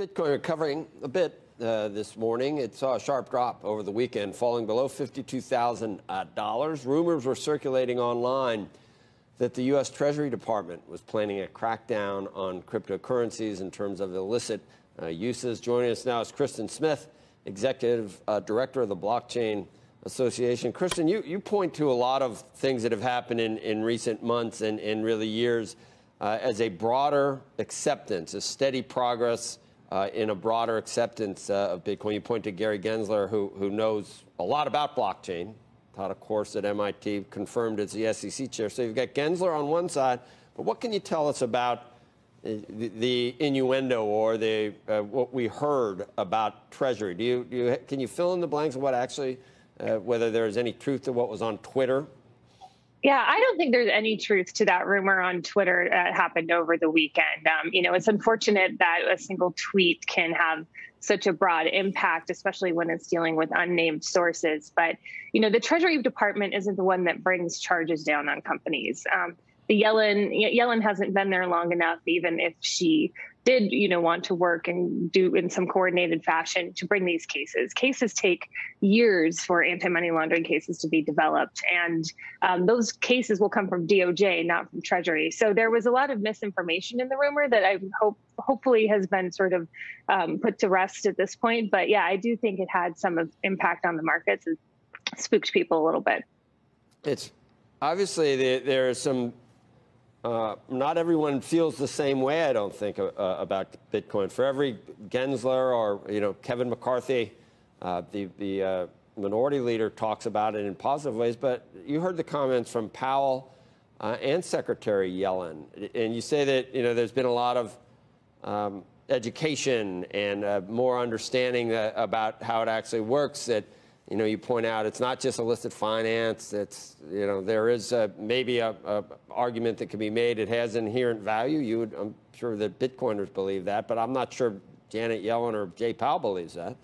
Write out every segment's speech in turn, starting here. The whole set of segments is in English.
Bitcoin recovering a bit uh, this morning. It saw a sharp drop over the weekend, falling below $52,000. Uh, Rumors were circulating online that the U.S. Treasury Department was planning a crackdown on cryptocurrencies in terms of illicit uh, uses. Joining us now is Kristen Smith, Executive uh, Director of the Blockchain Association. Kristen, you, you point to a lot of things that have happened in, in recent months and, and really years uh, as a broader acceptance, a steady progress uh, in a broader acceptance uh, of Bitcoin. You point to Gary Gensler, who, who knows a lot about blockchain, taught a course at MIT, confirmed as the SEC chair. So you've got Gensler on one side, but what can you tell us about uh, the, the innuendo or the, uh, what we heard about Treasury? Do you, do you, can you fill in the blanks of what actually, uh, whether there's any truth to what was on Twitter yeah, I don't think there's any truth to that rumor on Twitter that happened over the weekend. Um, you know, it's unfortunate that a single tweet can have such a broad impact, especially when it's dealing with unnamed sources. But, you know, the Treasury Department isn't the one that brings charges down on companies. Um, the Yellen Yellen hasn't been there long enough, even if she did you know want to work and do in some coordinated fashion to bring these cases cases take years for anti-money laundering cases to be developed and um, those cases will come from doj not from treasury so there was a lot of misinformation in the rumor that i hope hopefully has been sort of um, put to rest at this point but yeah i do think it had some of impact on the markets and spooked people a little bit it's obviously the, there are some uh, not everyone feels the same way, I don't think, uh, uh, about Bitcoin. For every Gensler or you know Kevin McCarthy, uh, the, the uh, minority leader talks about it in positive ways. But you heard the comments from Powell and Secretary Yellen, and you say that you know there's been a lot of um, education and more understanding about how it actually works. That you know, you point out it's not just illicit finance. It's, you know, there is a, maybe a, a, argument that can be made. It has inherent value. You would, I'm sure that Bitcoiners believe that, but I'm not sure Janet Yellen or Jay Powell believes that.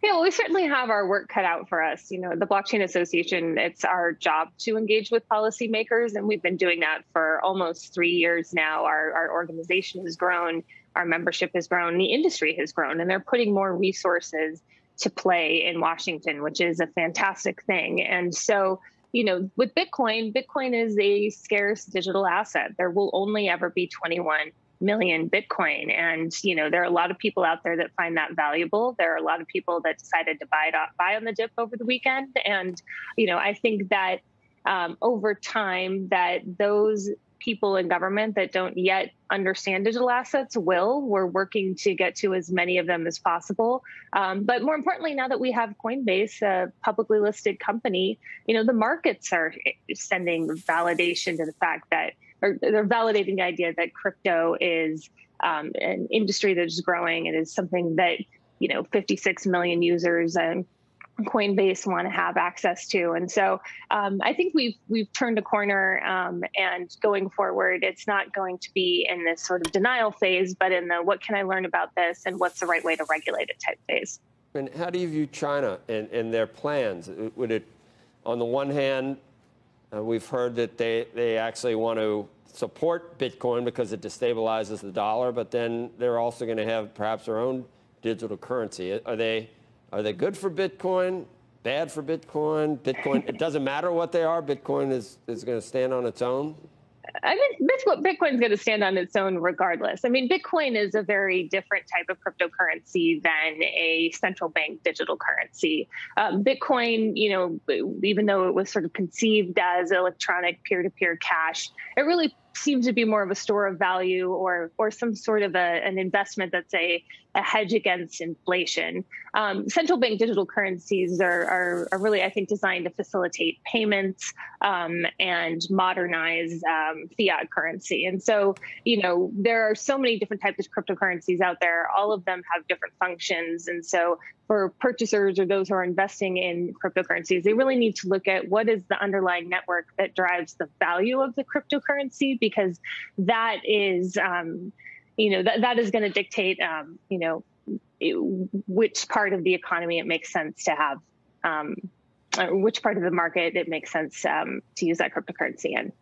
Yeah, well, we certainly have our work cut out for us. You know, the Blockchain Association, it's our job to engage with policymakers, and we've been doing that for almost three years now. Our, our organization has grown, our membership has grown, the industry has grown, and they're putting more resources to play in Washington, which is a fantastic thing. And so, you know, with Bitcoin, Bitcoin is a scarce digital asset. There will only ever be 21 million Bitcoin. And, you know, there are a lot of people out there that find that valuable. There are a lot of people that decided to buy it off, buy on the dip over the weekend. And, you know, I think that um, over time that those people in government that don't yet understand digital assets will. We're working to get to as many of them as possible. Um, but more importantly, now that we have Coinbase, a publicly listed company, you know the markets are sending validation to the fact that, or they're validating the idea that crypto is um, an industry that is growing and is something that you know 56 million users and Coinbase want to have access to. And so um, I think we've we've turned a corner, um, and going forward, it's not going to be in this sort of denial phase, but in the what can I learn about this and what's the right way to regulate it type phase. And how do you view China and, and their plans? Uh, would it, on the one hand, uh, we've heard that they, they actually want to support Bitcoin because it destabilizes the dollar, but then they're also going to have perhaps their own digital currency. Are they? Are they good for Bitcoin? Bad for Bitcoin? Bitcoin, it doesn't matter what they are. Bitcoin is, is going to stand on its own. I mean, Bitcoin, is going to stand on its own regardless. I mean, Bitcoin is a very different type of cryptocurrency than a central bank digital currency. Um, Bitcoin, you know, even though it was sort of conceived as electronic peer-to-peer cash, it really seems to be more of a store of value or or some sort of a, an investment that's a a hedge against inflation. Um, central bank digital currencies are, are, are, really, I think, designed to facilitate payments um, and modernize um, fiat currency. And so, you know, there are so many different types of cryptocurrencies out there. All of them have different functions. And so, for purchasers or those who are investing in cryptocurrencies, they really need to look at what is the underlying network that drives the value of the cryptocurrency because that is um, you know that that is going to dictate um, you know it, which part of the economy it makes sense to have um, uh, which part of the market it makes sense um, to use that cryptocurrency in